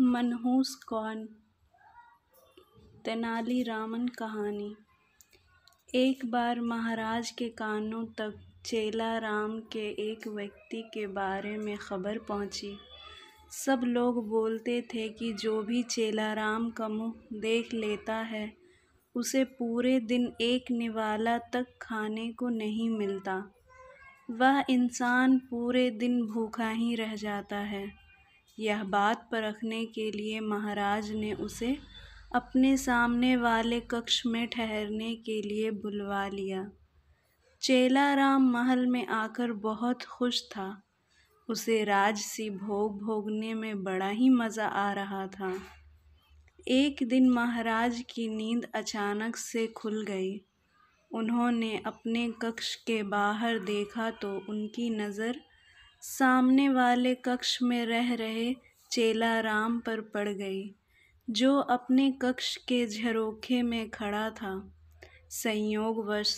मनहूस कौन तेनालीरामन कहानी एक बार महाराज के कानों तक चेला राम के एक व्यक्ति के बारे में खबर पहुंची। सब लोग बोलते थे कि जो भी चेला राम का मुँह देख लेता है उसे पूरे दिन एक निवाला तक खाने को नहीं मिलता वह इंसान पूरे दिन भूखा ही रह जाता है यह बात परखने के लिए महाराज ने उसे अपने सामने वाले कक्ष में ठहरने के लिए बुलवा लिया चेलाराम महल में आकर बहुत खुश था उसे राजसी भोग भोगने में बड़ा ही मज़ा आ रहा था एक दिन महाराज की नींद अचानक से खुल गई उन्होंने अपने कक्ष के बाहर देखा तो उनकी नज़र सामने वाले कक्ष में रह रहे चेला राम पर पड़ गई जो अपने कक्ष के झरोखे में खड़ा था संयोगवश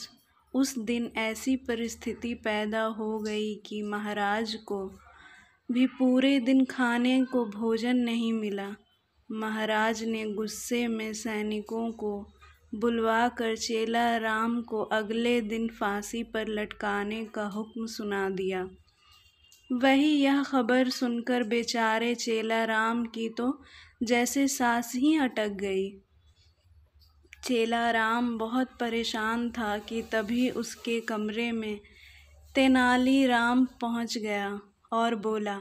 उस दिन ऐसी परिस्थिति पैदा हो गई कि महाराज को भी पूरे दिन खाने को भोजन नहीं मिला महाराज ने गुस्से में सैनिकों को बुलवा कर चेला राम को अगले दिन फांसी पर लटकाने का हुक्म सुना दिया वही यह खबर सुनकर बेचारे चेला राम की तो जैसे सांस ही अटक गई चेला राम बहुत परेशान था कि तभी उसके कमरे में तेनाली राम पहुँच गया और बोला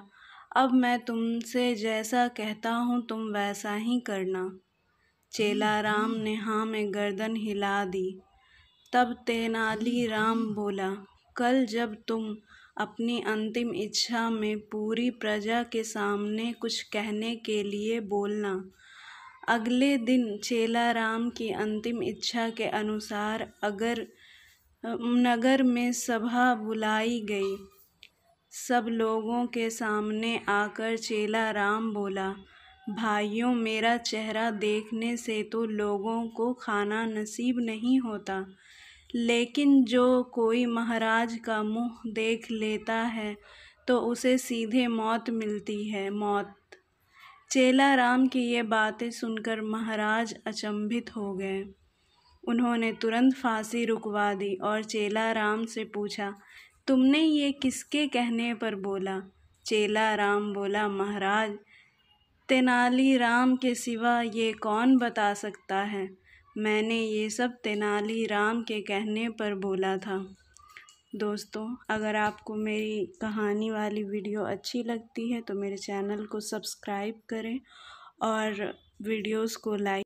अब मैं तुमसे जैसा कहता हूँ तुम वैसा ही करना चेला राम ने हाँ में गर्दन हिला दी तब तेनाली राम बोला कल जब तुम अपनी अंतिम इच्छा में पूरी प्रजा के सामने कुछ कहने के लिए बोलना अगले दिन चेला राम की अंतिम इच्छा के अनुसार अगर नगर में सभा बुलाई गई सब लोगों के सामने आकर चेला राम बोला भाइयों मेरा चेहरा देखने से तो लोगों को खाना नसीब नहीं होता लेकिन जो कोई महाराज का मुँह देख लेता है तो उसे सीधे मौत मिलती है मौत चेला राम की ये बातें सुनकर महाराज अचंभित हो गए उन्होंने तुरंत फांसी रुकवा दी और चेला राम से पूछा तुमने ये किसके कहने पर बोला चेला राम बोला महाराज तेनाली राम के सिवा ये कौन बता सकता है मैंने ये सब तेनाली राम के कहने पर बोला था दोस्तों अगर आपको मेरी कहानी वाली वीडियो अच्छी लगती है तो मेरे चैनल को सब्सक्राइब करें और वीडियोस को लाइक